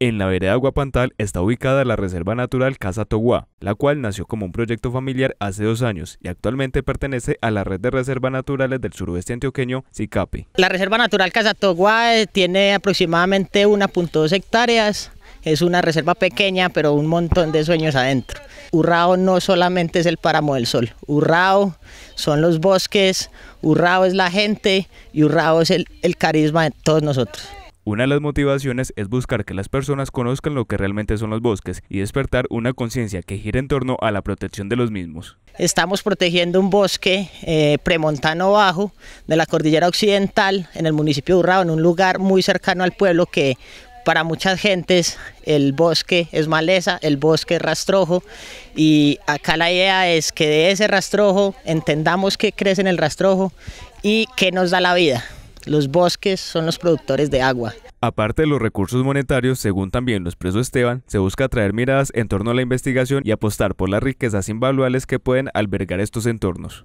En la vereda Guapantal está ubicada la Reserva Natural Casa Togua, la cual nació como un proyecto familiar hace dos años y actualmente pertenece a la red de reservas naturales del suroeste antioqueño, SICAPE. La Reserva Natural Casa Togua eh, tiene aproximadamente 1.2 hectáreas, es una reserva pequeña pero un montón de sueños adentro. Urrao no solamente es el páramo del sol, Urrao son los bosques, Urrao es la gente y Urrao es el carisma de todos nosotros. Una de las motivaciones es buscar que las personas conozcan lo que realmente son los bosques y despertar una conciencia que gira en torno a la protección de los mismos. Estamos protegiendo un bosque eh, premontano bajo de la cordillera occidental en el municipio de Urrao, en un lugar muy cercano al pueblo que para muchas gentes el bosque es maleza, el bosque es rastrojo y acá la idea es que de ese rastrojo entendamos que crece en el rastrojo y que nos da la vida. Los bosques son los productores de agua. Aparte de los recursos monetarios, según también lo expresó Esteban, se busca atraer miradas en torno a la investigación y apostar por las riquezas invaluables que pueden albergar estos entornos.